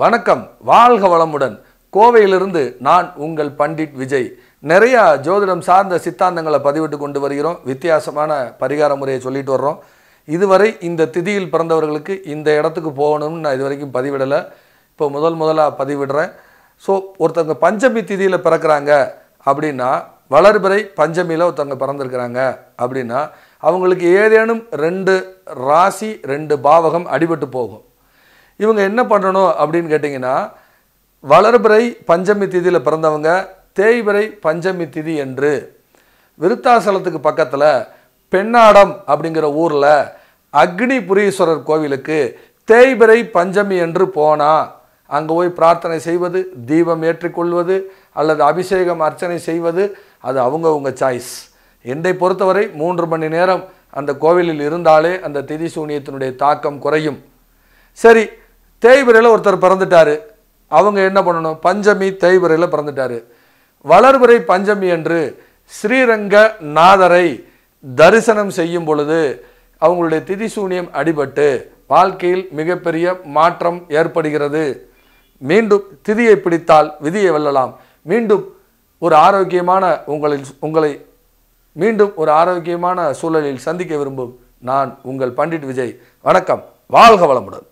வணக்கம் வாழ்க வளமுடன் கோவையிலிருந்து நான் உங்கள் பண்டிட் விஜய் நிறையா ஜோதிடம் சார்ந்த சித்தாந்தங்களை பதிவிட்டு கொண்டு வருகிறோம் வித்தியாசமான பரிகார முறையை சொல்லிட்டு வர்றோம் இதுவரை இந்த திதியில் பிறந்தவர்களுக்கு இந்த இடத்துக்கு போகணும்னு நான் இது வரைக்கும் பதிவிடலை இப்போ முதல் முதலாக பதிவிடுறேன் ஸோ ஒருத்தவங்க பஞ்சமி திதியில் பிறக்கிறாங்க அப்படின்னா வளர்பிறை பஞ்சமியில் ஒருத்தவங்க பிறந்திருக்கிறாங்க அப்படின்னா அவங்களுக்கு ஏதேனும் ரெண்டு ராசி ரெண்டு பாவகம் அடிபட்டு போகும் இவங்க என்ன பண்ணணும் அப்படின்னு கேட்டிங்கன்னா வளர்பிறை பஞ்சமி திதியில் பிறந்தவங்க தேய்பிறை பஞ்சமி திதி என்று விருத்தாசலத்துக்கு பக்கத்தில் பெண்ணாடம் அப்படிங்கிற ஊரில் அக்னி புரீஸ்வரர் கோவிலுக்கு தேய்பிறை பஞ்சமி என்று போனால் அங்கே போய் பிரார்த்தனை செய்வது தீபம் ஏற்றிக்கொள்வது அல்லது அபிஷேகம் அர்ச்சனை செய்வது அது அவங்கவுங்க சாய்ஸ் என்னை பொறுத்தவரை மூன்று மணி நேரம் அந்த கோவிலில் இருந்தாலே அந்த திதி சூனியத்தினுடைய தாக்கம் குறையும் சரி தேய்பிரையில் ஒருத்தர் பிறந்துட்டார் அவங்க என்ன பண்ணணும் பஞ்சமி தேய்பிரையில் பிறந்துட்டார் வளர்முறை பஞ்சமி என்று ஸ்ரீரங்க நாதரை தரிசனம் செய்யும் பொழுது அவங்களுடைய திதிசூனியம் அடிபட்டு வாழ்க்கையில் மிகப்பெரிய மாற்றம் ஏற்படுகிறது மீண்டும் திதியை பிடித்தால் விதியை வெல்லலாம் மீண்டும் ஒரு ஆரோக்கியமான உங்களில் உங்களை மீண்டும் ஒரு ஆரோக்கியமான சூழலில் சந்திக்க விரும்பும் நான் உங்கள் பண்டிட் விஜய் வணக்கம் வாழ்க வளமுடன்